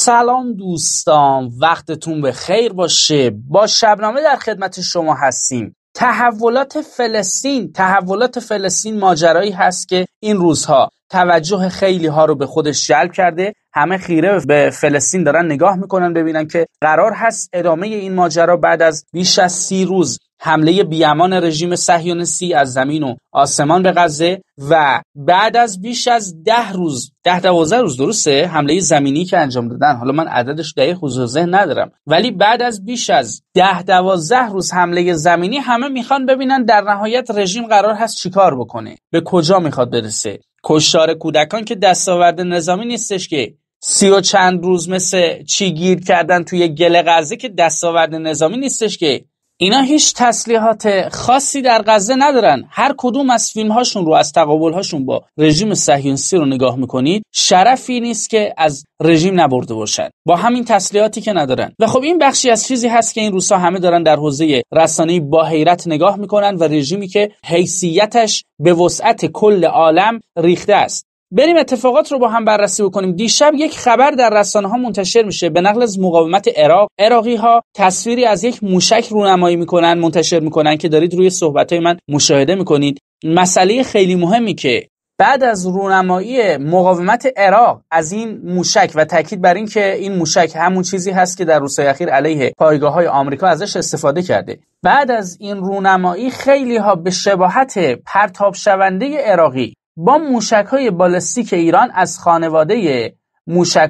سلام دوستان وقتتون به خیر باشه با شبنامه در خدمت شما هستیم تحولات فلسطین تحولات فلسطین ماجرایی هست که این روزها توجه خیلی ها رو به خودش جلب کرده همه خیره به فلسطین دارن نگاه میکنن ببینن که قرار هست ادامه این ماجرا بعد از بیش از سی روز حمله بیامان رژیم صهیونیستی از زمین و آسمان به غزه و بعد از بیش از ده روز ده دوازده روز درسته حمله زمینی که انجام دادن حالا من عددش دقیق حضور ذهن ندارم ولی بعد از بیش از ده دوازده روز حمله زمینی همه میخوان ببینن در نهایت رژیم قرار هست چیکار بکنه به کجا میخواد برسه کشتار کودکان که دستاورد نظامی نیستش که سی و چند روز مثل چی گیر کردن توی گل غزه که دستاورد نظامی نیستش که اینا هیچ تسلیحات خاصی در غزه ندارن هر کدوم از فیلم هاشون رو از تقابل هاشون با رژیم صهیونیستی رو نگاه میکنید شرفی نیست که از رژیم نبرده باشن با همین تسلیحاتی که ندارن و خب این بخشی از چیزی هست که این روسا همه دارن در حوزه رسانه با حیرت نگاه میکنن و رژیمی که حیثیتش به وسعت کل عالم ریخته است بریم اتفاقات رو با هم بررسی بکنیم دیشب یک خبر در رسانه ها منتشر میشه به نقل از مقاومت عراق عراقی ها تصویری از یک موشک رونمایی میکنن منتشر میکنن که دارید روی صحبت های من مشاهده میکنید مسئله خیلی مهمی که بعد از رونمایی مقاومت عراق از این موشک و تاکید بر اینکه این موشک همون چیزی هست که در روزهای اخیر علیه پایگاه های آمریکا ازش استفاده کرده بعد از این رونمایی خیلی ها به شباهت پرتاب شونده عراقی با های بالستیک ایران از خانواده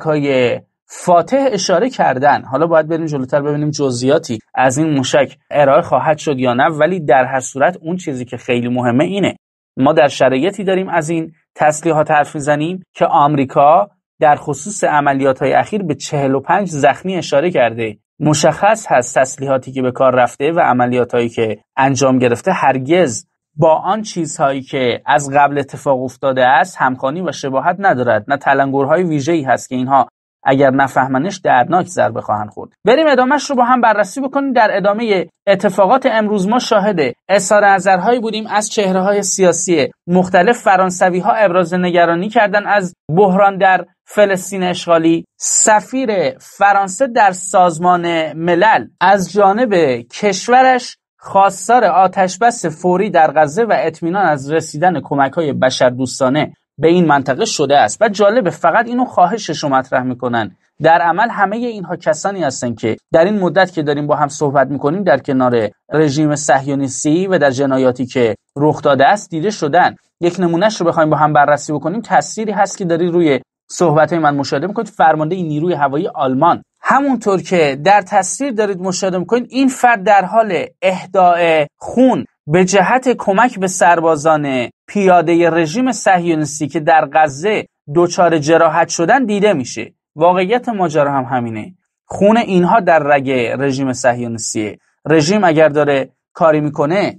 های فاتح اشاره کردن حالا باید بریم جلوتر ببینیم جزئیاتی از این موشک ارائه خواهد شد یا نه ولی در هر صورت اون چیزی که خیلی مهمه اینه ما در شرایطی داریم از این تسلیحات حرف میزنیم که آمریکا در خصوص عملیات های اخیر به 45 زخمی اشاره کرده مشخص هست تسلیحاتی که به کار رفته و عملیات هایی که انجام گرفته هرگز با آن چیزهایی که از قبل اتفاق افتاده است همخوانی و شباهت ندارد نه ویژه ویژه‌ای هست که اینها اگر نفهمنش دردناک ضربه خواهند خورد بریم ادامهش رو با هم بررسی بکنیم در ادامه اتفاقات امروز ما شاهد اظهار نظرهایی بودیم از چهره های سیاسی مختلف فرانسوی ها ابراز نگرانی کردن از بحران در فلسطین اشغالی سفیر فرانسه در سازمان ملل از جانب کشورش خواستار آتشبس فوری در غزه و اطمینان از رسیدن بشر بشردوستانه به این منطقه شده است و جالبه فقط اینو خواهشش رو مطرح میکنن در عمل همه اینها کسانی هستند که در این مدت که داریم با هم صحبت میکنیم در کنار رژیم صهیونیستی و در جنایاتی که رخ داده است دیده شدن یک نمونهش رو بخوایم با هم بررسی بکنیم تأثیری هست که داری روی صحبت های من مشاهده میکنید فرمانده نیروی هوایی آلمان همونطور که در تصویر دارید مشاهده میکنید این فرد در حال اهداع خون به جهت کمک به سربازان پیاده رژیم صهیونیستی که در غزه دچار جراحت شدن دیده میشه واقعیت ماجرا هم همینه خون اینها در رگ رژیم صهیونیستی رژیم اگر داره کاری میکنه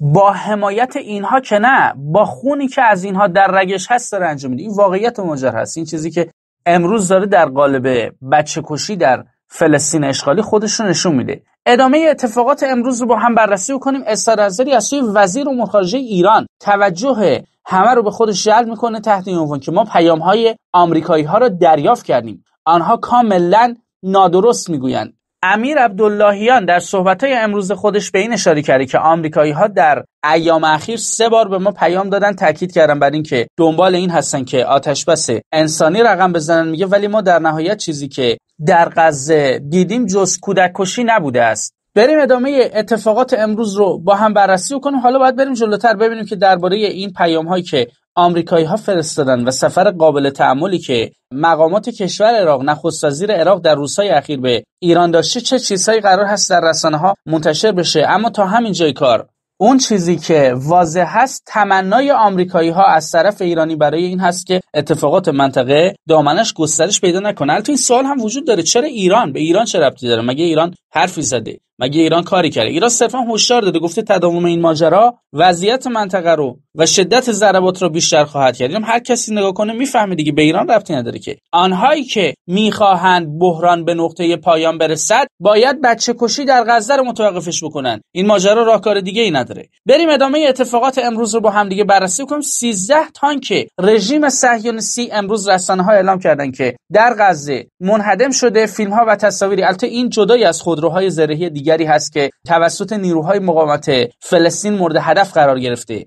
با حمایت اینها که نه با خونی که از اینها در رگش هست داره انجام میده این واقعیت ماجرا هست این چیزی که امروز داره در قالب بچه کشی در فلسطین اشغالی خودش رو نشون میده ادامه اتفاقات امروز رو با هم بررسی کنیم استاد از سوی وزیر و خارجه ایران توجه همه رو به خودش جلب میکنه تحت این عنوان که ما پیام های آمریکایی ها را دریافت کردیم آنها کاملا نادرست میگویند امیر عبداللهیان در های امروز خودش به این اشاره کرده که ها در ایام اخیر سه بار به ما پیام دادن تاکید کردن بر اینکه دنبال این هستن که آتش بس انسانی رقم بزنن میگه ولی ما در نهایت چیزی که در غزه دیدیم جز کودکشی نبوده است بریم ادامه اتفاقات امروز رو با هم بررسی کنیم حالا باید بریم جلوتر ببینیم که درباره این پیام هایی که آمریکایی ها فرستادن و سفر قابل تعملی که مقامات کشور عراق نخست وزیر عراق در روزهای اخیر به ایران داشته چه چیزهایی قرار هست در رسانه ها منتشر بشه اما تا همین جای کار اون چیزی که واضح هست تمنای آمریکایی ها از طرف ایرانی برای این هست که اتفاقات منطقه دامنش گسترش پیدا نکنه البته این سوال هم وجود داره چرا ایران به ایران چه ربطی داره مگه ایران حرفی زده مگه ایران کاری کرده ایران صرفا هشدار داده گفته تداوم این ماجرا وضعیت منطقه رو و شدت ضربات رو بیشتر خواهد کرد یعنی هر کسی نگاه کنه میفهمه دیگه به ایران رفتی نداره که آنهایی که میخواهند بحران به نقطه پایان برسد باید بچه کشی در غزه رو متوقفش بکنن این ماجرا راهکار دیگه ای نداره بریم ادامه اتفاقات امروز رو با هم دیگه بررسی کنیم 13 تانک رژیم صهیونیستی امروز رسانه ها اعلام کردن که در غزه منهدم شده فیلم ها و تصاویری البته این جدای از خودروهای زرهی دیگری هست که توسط نیروهای مقاومت فلسطین مورد هدف قرار گرفته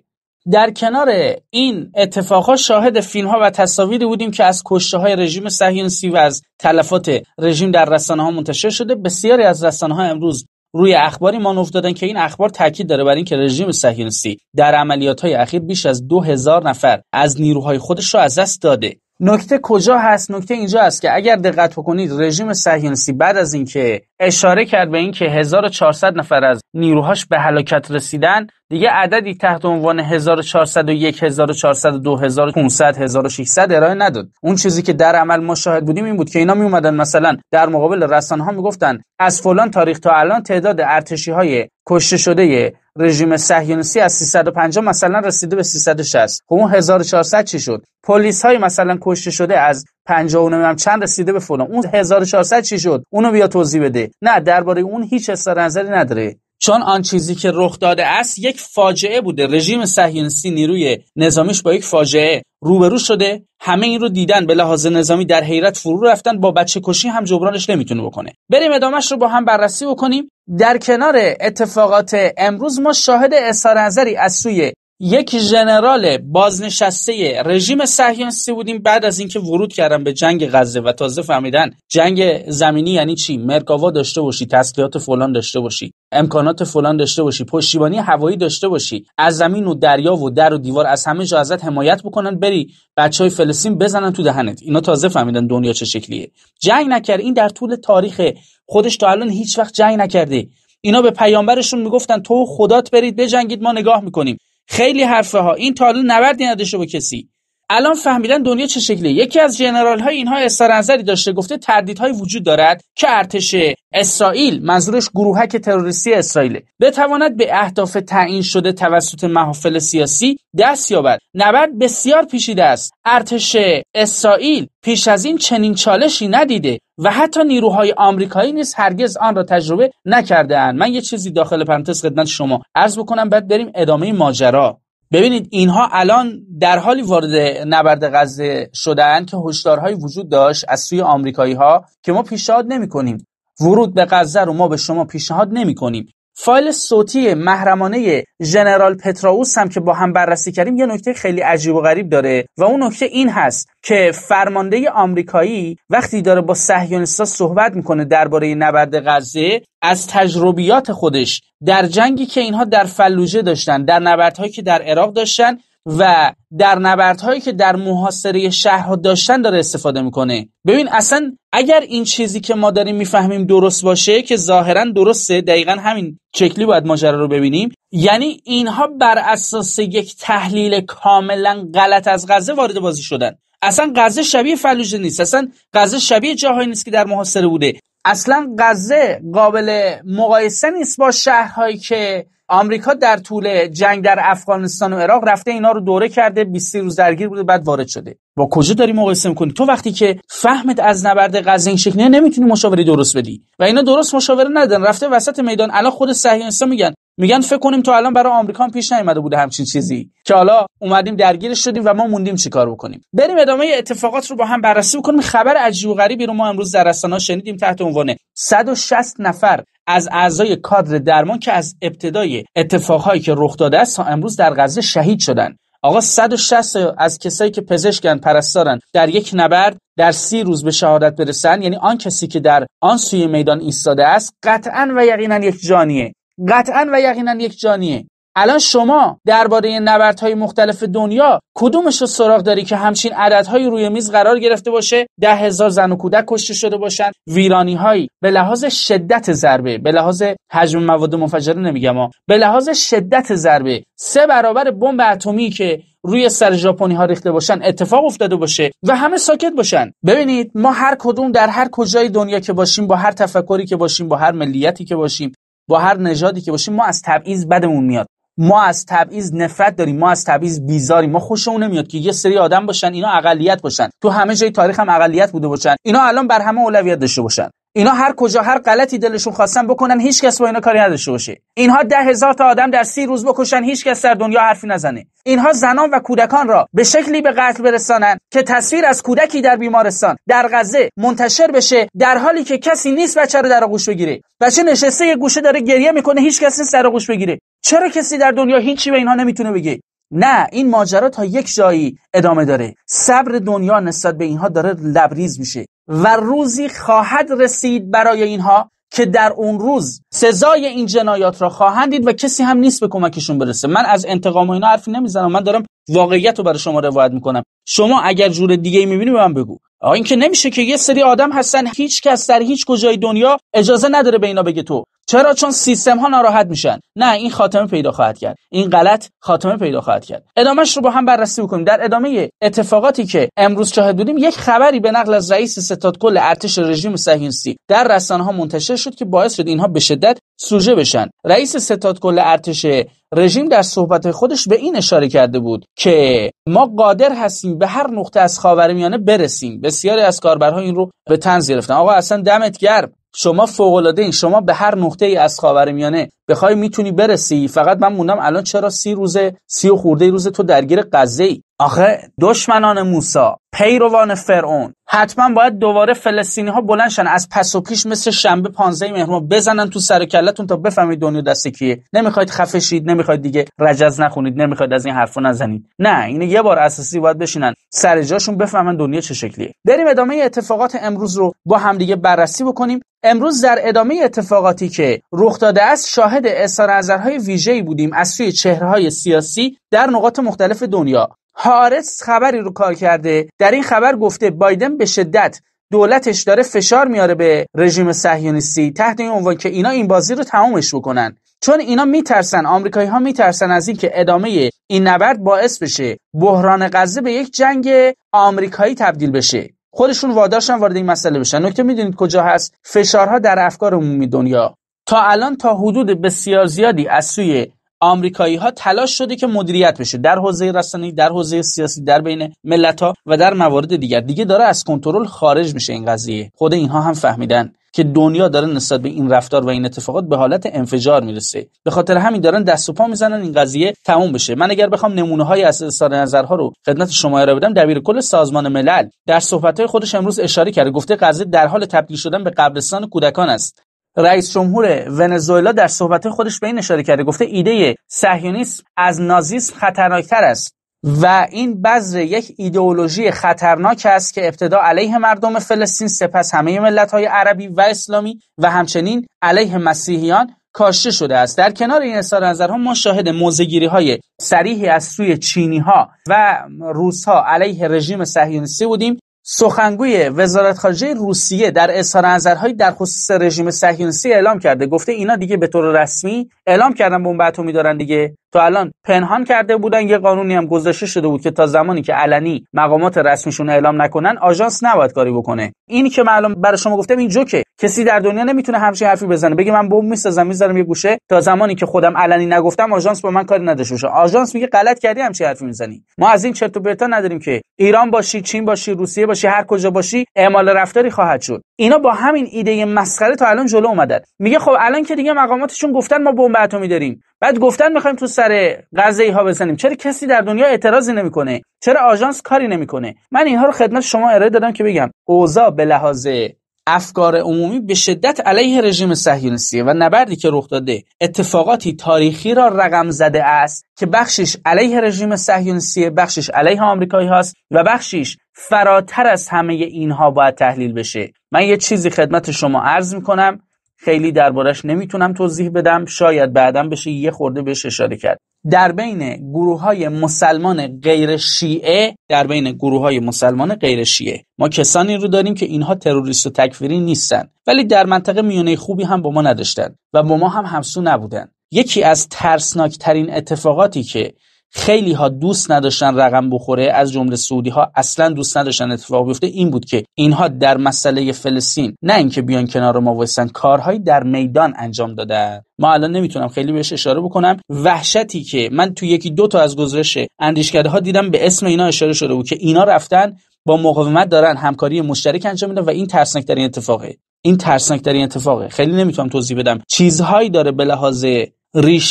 در کنار این اتفاقها شاهد ها و تصاویری بودیم که از کشته های رژیم صهیونیستی و از تلفات رژیم در رسانه ها منتشر شده بسیاری از رسانه ها امروز روی اخباری ما افتادن که این اخبار تاکید داره بر اینکه رژیم صهیونیستی در عملیات های اخیر بیش از دو هزار نفر از نیروهای خودش را از دست داده نکته کجا هست نکته اینجا است که اگر دقت بکنید رژیم صهیونیستی بعد از اینکه اشاره کرد به اینکه 1400 نفر از نیروهاش به هلاکت رسیدن دیگه عددی تحت عنوان 1401 1402 1500 1600 ارائه نداد اون چیزی که در عمل ما شاهد بودیم این بود که اینا می اومدن مثلا در مقابل رسانه ها میگفتن از فلان تاریخ تا الان تعداد ارتشی های کشته شده رژیم صهیونیستی از 350 مثلا رسیده به 360 خب اون 1400 چی شد پلیس های مثلا کشته شده از 50 اونم چند رسیده به فلان اون 1400 چی شد اونو بیا توضیح بده نه درباره اون هیچ اثر نظری نداره چون آن چیزی که رخ داده است یک فاجعه بوده رژیم صهیونیستی نیروی نظامیش با یک فاجعه روبرو شده همه این رو دیدن به لحاظ نظامی در حیرت فرو رفتن با بچه کشی هم جبرانش نمیتونه بکنه بریم ادامش رو با هم بررسی بکنیم در کنار اتفاقات امروز ما شاهد اظهار نظری از سوی یک ژنرال بازنشسته رژیم صهیونیستی بودیم بعد از اینکه ورود کردن به جنگ غزه و تازه فهمیدن جنگ زمینی یعنی چی مرکاوا داشته باشی تسلیحات فلان داشته باشی امکانات فلان داشته باشی پشتیبانی هوایی داشته باشی از زمین و دریا و در و دیوار از همه جا ازت حمایت بکنن بری بچهای فلسطین بزنن تو دهنت اینا تازه فهمیدن دنیا چه شکلیه جنگ نکرد این در طول تاریخ خودش تا الان هیچ وقت جنگ نکرده اینا به پیامبرشون میگفتن تو خدات برید بجنگید ما نگاه میکنیم خیلی حرفه ها این تا حالا نبردی نداشته با کسی الان فهمیدن دنیا چه شکلیه یکی از جنرال های اینها اظهار داشته گفته تردیدهایی وجود دارد که ارتش اسرائیل منظورش گروهک تروریستی اسرائیله بتواند به اهداف تعیین شده توسط محافل سیاسی دست یابد نبرد بسیار پیچیده است ارتش اسرائیل پیش از این چنین چالشی ندیده و حتی نیروهای آمریکایی نیز هرگز آن را تجربه نکردهاند من یه چیزی داخل پرانتز خدمت شما عرض بکنم بعد بریم ادامه ماجرا ببینید اینها الان در حالی وارد نبرد غزه شدن که هشدارهایی وجود داشت از سوی آمریکایی ها که ما پیشنهاد نمی کنیم ورود به غزه رو ما به شما پیشنهاد نمی کنیم فایل صوتی محرمانه ژنرال پتراوس هم که با هم بررسی کردیم یه نکته خیلی عجیب و غریب داره و اون نکته این هست که فرمانده آمریکایی وقتی داره با صهیونیستا صحبت میکنه درباره نبرد غزه از تجربیات خودش در جنگی که اینها در فلوجه داشتن در نبردهایی که در عراق داشتن و در نبردهایی که در محاصره شهرها داشتن داره استفاده میکنه ببین اصلا اگر این چیزی که ما داریم میفهمیم درست باشه که ظاهرا درسته دقیقا همین چکلی باید ماجرا رو ببینیم یعنی اینها بر اساس یک تحلیل کاملا غلط از غزه وارد بازی شدن اصلا غزه شبیه فلوجه نیست اصلا غزه شبیه جاهایی نیست که در محاصره بوده اصلا غزه قابل مقایسه نیست با شهرهایی که آمریکا در طول جنگ در افغانستان و عراق رفته اینا رو دوره کرده 20 روز درگیر بوده بعد وارد شده با کجا داری مقایسه میکنی تو وقتی که فهمت از نبرد غزه این شکلیه نمیتونی مشاوره درست بدی و اینا درست مشاوره ندن رفته وسط میدان الان خود صهیونیستا میگن میگن فکر کنیم تا الان برای آمریکا پیش نیومده بوده همچین چیزی که حالا اومدیم درگیرش شدیم و ما موندیم چیکار بکنیم بریم ادامه اتفاقات رو با هم بررسی بکنیم خبر عجیب و غریبی رو ما امروز در رسانه شنیدیم تحت عنوان 160 نفر از اعضای کادر درمان که از ابتدای اتفاقهایی که رخ داده است تا امروز در غزه شهید شدند. آقا 160 از کسایی که پزشکن پرستارن در یک نبرد در سی روز به شهادت برسن یعنی آن کسی که در آن سوی میدان ایستاده است قطعا و یقینا یک جانیه قطعا و یقینا یک جانیه الان شما درباره نبردهای مختلف دنیا کدومش رو سراغ داری که همچین عددهایی روی میز قرار گرفته باشه ده هزار زن و کودک کشته شده باشن ویرانی هایی به لحاظ شدت ضربه به لحاظ حجم مواد منفجره نمیگم ها به لحاظ شدت ضربه سه برابر بمب اتمی که روی سر ژاپنی ها ریخته باشن اتفاق افتاده باشه و همه ساکت باشن ببینید ما هر کدوم در هر کجای دنیا که باشیم با هر تفکری که باشیم با هر ملیتی که باشیم با هر نژادی که باشیم ما از تبعیض بدمون میاد ما از تبعیض نفرت داریم ما از تبعیض بیزاریم ما خوشمون نمیاد که یه سری آدم باشن اینا اقلیت باشن تو همه جای تاریخ هم اقلیت بوده باشن اینا الان بر همه اولویت داشته باشن اینا هر کجا هر غلطی دلشون خواستن بکنن هیچ کس با اینا کاری نداشته باشه اینها ده هزار تا آدم در سی روز بکشن هیچ کس در دنیا حرفی نزنه اینها زنان و کودکان را به شکلی به قتل برسانند که تصویر از کودکی در بیمارستان در غزه منتشر بشه در حالی که کسی نیست بچه رو در آغوش بگیره بچه نشسته یه گوشه داره گریه میکنه هیچ کس نیست در بگیره چرا کسی در دنیا هیچی به اینها نمیتونه بگه نه این ماجرا تا یک جایی ادامه داره صبر دنیا نسبت به اینها داره لبریز میشه و روزی خواهد رسید برای اینها که در اون روز سزای این جنایات را خواهند دید و کسی هم نیست به کمکشون برسه من از انتقام و اینا حرفی نمیزنم من دارم واقعیت رو برای شما روایت میکنم شما اگر جور دیگه میبینی به من بگو اینکه این که نمیشه که یه سری آدم هستن هیچ کس در هیچ کجای دنیا اجازه نداره به اینا بگه تو چرا چون سیستم ها ناراحت میشن نه این خاتمه پیدا خواهد کرد این غلط خاتمه پیدا خواهد کرد ادامش رو با هم بررسی بکنیم در ادامه اتفاقاتی که امروز شاهد بودیم یک خبری به نقل از رئیس ستاد کل ارتش رژیم صهیونیستی در رسانه ها منتشر شد که باعث شد اینها به شدت سوژه بشن رئیس ستاد کل ارتش رژیم در صحبت خودش به این اشاره کرده بود که ما قادر هستیم به هر نقطه از خاورمیانه برسیم بسیاری از کاربرها این رو به تنز گرفتن آقا اصلا دمت گرم شما فوق العاده این شما به هر نقطه ای از خاورمیانه بخوای میتونی برسی فقط من موندم الان چرا سی روزه سی و خورده روز تو درگیر قضه ای آخه دشمنان موسا پیروان فرعون حتما باید دوباره فلسطینی ها بلند شن از پس و پیش مثل شنبه 15 مهر بزنن تو سر کلتون تا بفهمید دنیا دست کیه نمیخواید خفشید نمیخواید دیگه رجز نخونید نمیخواید از این حرفو نزنید نه اینه یه بار اساسی باید بشینن سر جاشون بفهمن دنیا چه شکلیه بریم ادامه اتفاقات امروز رو با هم دیگه بررسی بکنیم امروز در ادامه اتفاقاتی که رخ داده است شاهد اظهار نظرهای ویژه‌ای بودیم از سوی های سیاسی در نقاط مختلف دنیا هارس خبری رو کار کرده در این خبر گفته بایدن به شدت دولتش داره فشار میاره به رژیم صهیونیستی تحت این عنوان که اینا این بازی رو تمامش بکنن چون اینا میترسن آمریکایی ها میترسن از اینکه ادامه این نبرد باعث بشه بحران غزه به یک جنگ آمریکایی تبدیل بشه خودشون وادارشن وارد این مسئله بشن نکته میدونید کجا هست فشارها در افکار عمومی دنیا تا الان تا حدود بسیار زیادی از سوی آمریکایی ها تلاش شده که مدیریت بشه در حوزه رسانه‌ای در حوزه سیاسی در بین ملت ها و در موارد دیگر دیگه داره از کنترل خارج میشه این قضیه خود اینها هم فهمیدن که دنیا داره نسبت به این رفتار و این اتفاقات به حالت انفجار میرسه به خاطر همین دارن دست و پا میزنن این قضیه تموم بشه من اگر بخوام نمونه های از اظهار نظرها رو خدمت شما ارائه بدم دبیر کل سازمان ملل در صحبت های خودش امروز اشاره کرده گفته قضیه در حال تبدیل شدن به قبرستان کودکان است رئیس جمهور ونزوئلا در صحبت خودش به این اشاره کرده گفته ایده صهیونیسم از نازیسم خطرناکتر است و این بذر یک ایدئولوژی خطرناک است که ابتدا علیه مردم فلسطین سپس همه ملت های عربی و اسلامی و همچنین علیه مسیحیان کاشته شده است در کنار این اظهار نظرها ما شاهد موزگیری های سریحی از سوی چینی ها و روس ها علیه رژیم سهیونیستی بودیم سخنگوی وزارت خارجه روسیه در اظهار نظرهایی در خصوص رژیم صهیونیستی اعلام کرده گفته اینا دیگه به طور رسمی اعلام کردن بمب اتمی دارن دیگه تو الان پنهان کرده بودن یه قانونی هم گذاشته شده بود که تا زمانی که علنی مقامات رسمیشون اعلام نکنن آژانس نباید کاری بکنه اینی که معلوم الان برای شما گفتم این جوکه کسی در دنیا نمیتونه همچین حرفی بزنه بگه من بمب میسازم میذارم یه گوشه تا زمانی که خودم علنی نگفتم آژانس با من کاری نداشته باشه آژانس میگه غلط کردی همچین حرفی میزنی ما از این چرت و پرتا نداریم که ایران باشی چین باشی روسیه باشی هر کجا باشی اعمال رفتاری خواهد شد اینا با همین ایده مسخره تا الان جلو اومدن میگه خب الان که دیگه مقاماتشون گفتن ما بمب اتمی داریم بعد گفتن میخوایم تو سر غزه ها بزنیم چرا کسی در دنیا اعتراضی نمیکنه چرا آژانس کاری نمیکنه من اینها رو خدمت شما ارائه دادم که بگم اوضاع به لحاظ افکار عمومی به شدت علیه رژیم صهیونیستی و نبردی که رخ داده اتفاقاتی تاریخی را رقم زده است که بخشش علیه رژیم صهیونیستی بخشش علیه آمریکایی هاست و بخشش فراتر از همه اینها باید تحلیل بشه من یه چیزی خدمت شما عرض میکنم خیلی دربارش نمیتونم توضیح بدم شاید بعدا بشه یه خورده بهش اشاره کرد در بین گروه های مسلمان غیر شیعه در بین گروه های مسلمان غیر شیعه ما کسانی رو داریم که اینها تروریست و تکفیری نیستن ولی در منطقه میونه خوبی هم با ما نداشتن و با ما هم همسو نبودن یکی از ترسناکترین اتفاقاتی که خیلی ها دوست نداشتن رقم بخوره از جمله سعودی ها اصلا دوست نداشتن اتفاق بیفته این بود که اینها در مسئله فلسطین نه اینکه بیان کنار ما وایسن کارهایی در میدان انجام دادن ما الان نمیتونم خیلی بهش اشاره بکنم وحشتی که من تو یکی دو تا از گزارش اندیشکده ها دیدم به اسم اینا اشاره شده بود که اینا رفتن با مقاومت دارن همکاری مشترک انجام میدن و این ترسناکترین اتفاقه این ترین اتفاقه خیلی نمیتونم توضیح بدم چیزهایی داره به لحاظ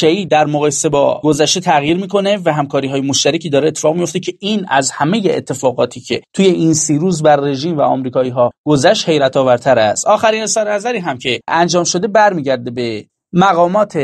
ای در مقایسه با گذشته تغییر میکنه و همکاری های مشترکی داره اتفاق میفته که این از همه اتفاقاتی که توی این سی روز بر رژیم و آمریکایی ها گذشت حیرت آورتر است آخرین سر نظری هم که انجام شده برمیگرده به مقامات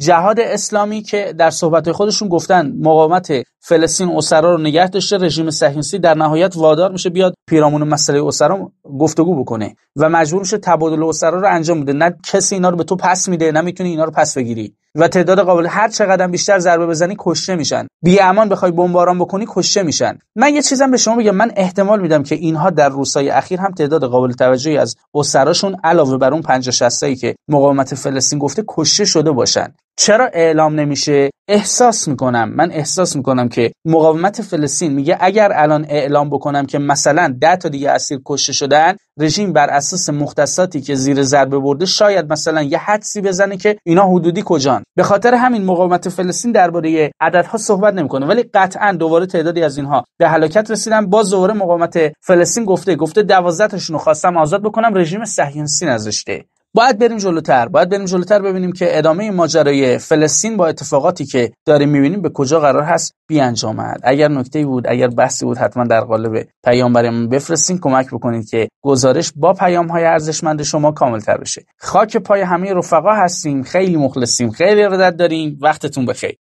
جهاد اسلامی که در صحبت خودشون گفتن مقاومت فلسطین اسرا رو نگه داشته رژیم صهیونیستی در نهایت وادار میشه بیاد پیرامون مسئله اسرا گفتگو بکنه و مجبور میشه تبادل اسرا رو انجام بده نه کسی اینا رو به تو پس میده نه میتونی اینا رو پس بگیری و تعداد قابل هر چقدر بیشتر ضربه بزنی کشته میشن بی امان بخوای بمباران بکنی کشته میشن من یه چیزم به شما بگم من احتمال میدم که اینها در روزهای اخیر هم تعداد قابل توجهی از اسراشون علاوه بر اون 50 60 که مقاومت فلسطین گفته کشته شده باشن چرا اعلام نمیشه احساس میکنم من احساس میکنم که مقاومت فلسطین میگه اگر الان اعلام بکنم که مثلا ده تا دیگه اسیر کشته شدن رژیم بر اساس مختصاتی که زیر ضربه برده شاید مثلا یه حدسی بزنه که اینا حدودی کجان به خاطر همین مقاومت فلسطین درباره عددها صحبت نمیکنه ولی قطعا دوباره تعدادی از اینها به هلاکت رسیدن با دوباره مقاومت فلسطین گفته گفته 12 تاشون خواستم آزاد بکنم رژیم صهیونیستی نذاشته باید بریم جلوتر باید بریم جلوتر ببینیم که ادامه ماجرای فلسطین با اتفاقاتی که داریم میبینیم به کجا قرار هست بیانجامد اگر نکته بود اگر بحثی بود حتما در قالب پیام برامون بفرستین کمک بکنید که گزارش با پیام های ارزشمند شما تر بشه خاک پای همه رفقا هستیم خیلی مخلصیم خیلی ارادت داریم وقتتون بخیر